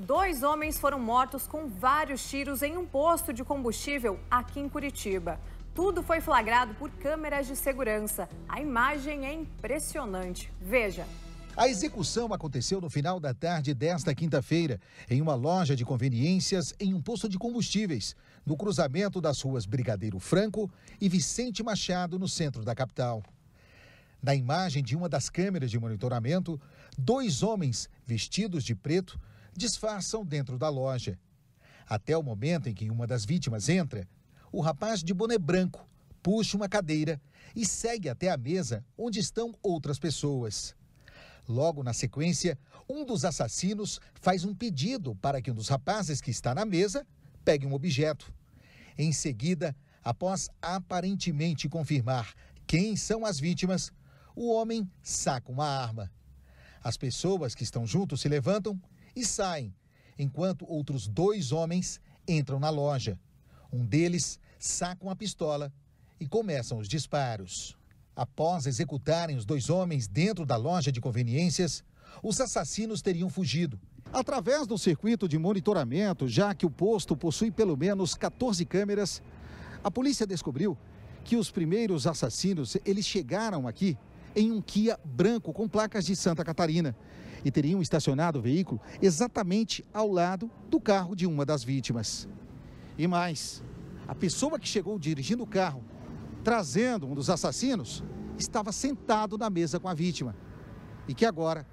dois homens foram mortos com vários tiros em um posto de combustível aqui em Curitiba. Tudo foi flagrado por câmeras de segurança. A imagem é impressionante. Veja. A execução aconteceu no final da tarde desta quinta-feira, em uma loja de conveniências em um posto de combustíveis, no cruzamento das ruas Brigadeiro Franco e Vicente Machado, no centro da capital. Na imagem de uma das câmeras de monitoramento, dois homens vestidos de preto disfarçam dentro da loja. Até o momento em que uma das vítimas entra, o rapaz de boné branco puxa uma cadeira e segue até a mesa onde estão outras pessoas. Logo na sequência, um dos assassinos faz um pedido para que um dos rapazes que está na mesa pegue um objeto. Em seguida, após aparentemente confirmar quem são as vítimas, o homem saca uma arma. As pessoas que estão juntos se levantam e saem, enquanto outros dois homens entram na loja. Um deles saca uma pistola e começam os disparos. Após executarem os dois homens dentro da loja de conveniências, os assassinos teriam fugido. Através do circuito de monitoramento, já que o posto possui pelo menos 14 câmeras, a polícia descobriu que os primeiros assassinos, eles chegaram aqui em um Kia branco com placas de Santa Catarina e teriam estacionado o veículo exatamente ao lado do carro de uma das vítimas. E mais, a pessoa que chegou dirigindo o carro, trazendo um dos assassinos, estava sentado na mesa com a vítima e que agora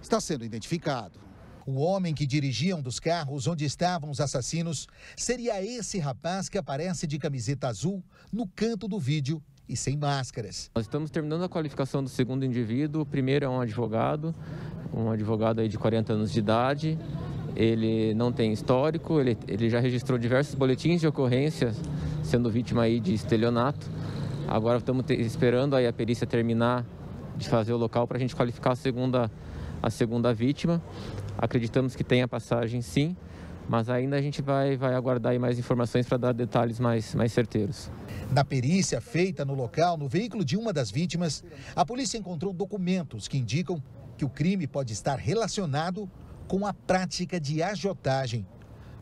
está sendo identificado. O homem que dirigia um dos carros onde estavam os assassinos seria esse rapaz que aparece de camiseta azul no canto do vídeo e sem máscaras. Nós estamos terminando a qualificação do segundo indivíduo. O primeiro é um advogado, um advogado aí de 40 anos de idade. Ele não tem histórico, ele, ele já registrou diversos boletins de ocorrência, sendo vítima aí de estelionato. Agora estamos te, esperando aí a perícia terminar de fazer o local para a gente qualificar a segunda, a segunda vítima. Acreditamos que tenha passagem sim, mas ainda a gente vai, vai aguardar aí mais informações para dar detalhes mais, mais certeiros. Na perícia feita no local, no veículo de uma das vítimas, a polícia encontrou documentos que indicam que o crime pode estar relacionado com a prática de agiotagem,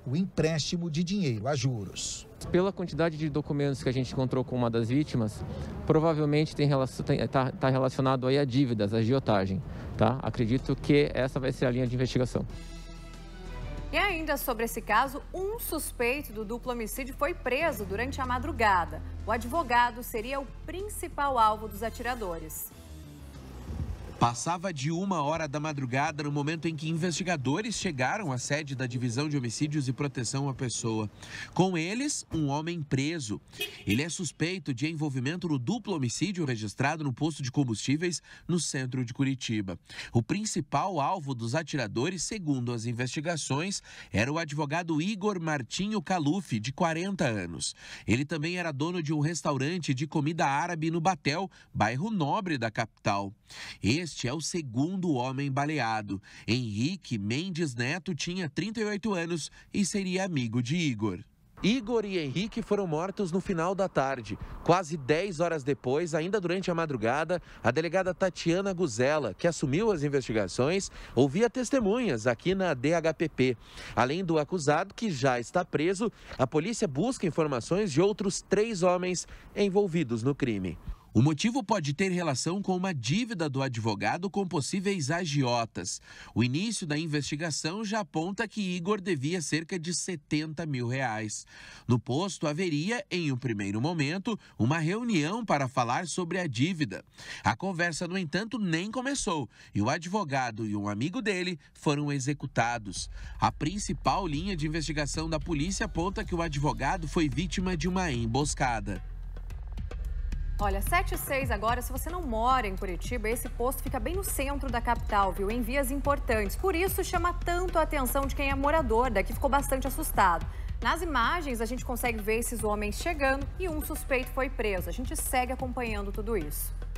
o empréstimo de dinheiro a juros. Pela quantidade de documentos que a gente encontrou com uma das vítimas, provavelmente está tá relacionado aí a dívidas, a agiotagem. Tá? Acredito que essa vai ser a linha de investigação. E ainda sobre esse caso, um suspeito do duplo homicídio foi preso durante a madrugada. O advogado seria o principal alvo dos atiradores. Passava de uma hora da madrugada no momento em que investigadores chegaram à sede da Divisão de Homicídios e Proteção à Pessoa. Com eles, um homem preso. Ele é suspeito de envolvimento no duplo homicídio registrado no posto de combustíveis no centro de Curitiba. O principal alvo dos atiradores, segundo as investigações, era o advogado Igor Martinho Caluf, de 40 anos. Ele também era dono de um restaurante de comida árabe no Batel, bairro nobre da capital. Este é o segundo homem baleado. Henrique Mendes Neto tinha 38 anos e seria amigo de Igor. Igor e Henrique foram mortos no final da tarde. Quase 10 horas depois, ainda durante a madrugada, a delegada Tatiana Guzela, que assumiu as investigações, ouvia testemunhas aqui na DHPP. Além do acusado, que já está preso, a polícia busca informações de outros três homens envolvidos no crime. O motivo pode ter relação com uma dívida do advogado com possíveis agiotas. O início da investigação já aponta que Igor devia cerca de 70 mil reais. No posto, haveria, em um primeiro momento, uma reunião para falar sobre a dívida. A conversa, no entanto, nem começou e o advogado e um amigo dele foram executados. A principal linha de investigação da polícia aponta que o advogado foi vítima de uma emboscada. Olha, 7 e 6 agora, se você não mora em Curitiba, esse posto fica bem no centro da capital, viu? Em vias importantes. Por isso chama tanto a atenção de quem é morador daqui, ficou bastante assustado. Nas imagens, a gente consegue ver esses homens chegando e um suspeito foi preso. A gente segue acompanhando tudo isso.